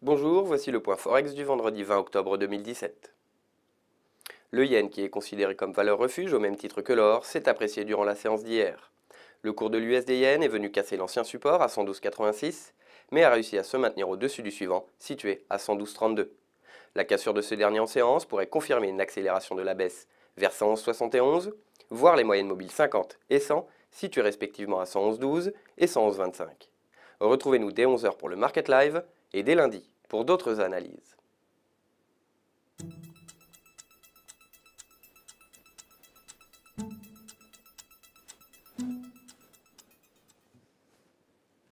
Bonjour, voici le point Forex du vendredi 20 octobre 2017. Le yen, qui est considéré comme valeur refuge au même titre que l'or, s'est apprécié durant la séance d'hier. Le cours de l'USD yen est venu casser l'ancien support à 112,86, mais a réussi à se maintenir au-dessus du suivant, situé à 112,32. La cassure de ce dernier en séance pourrait confirmer une accélération de la baisse vers 111,71, voire les moyennes mobiles 50 et 100, situées respectivement à 111,12 et 111,25. Retrouvez-nous dès 11h pour le Market Live et dès lundi pour d'autres analyses.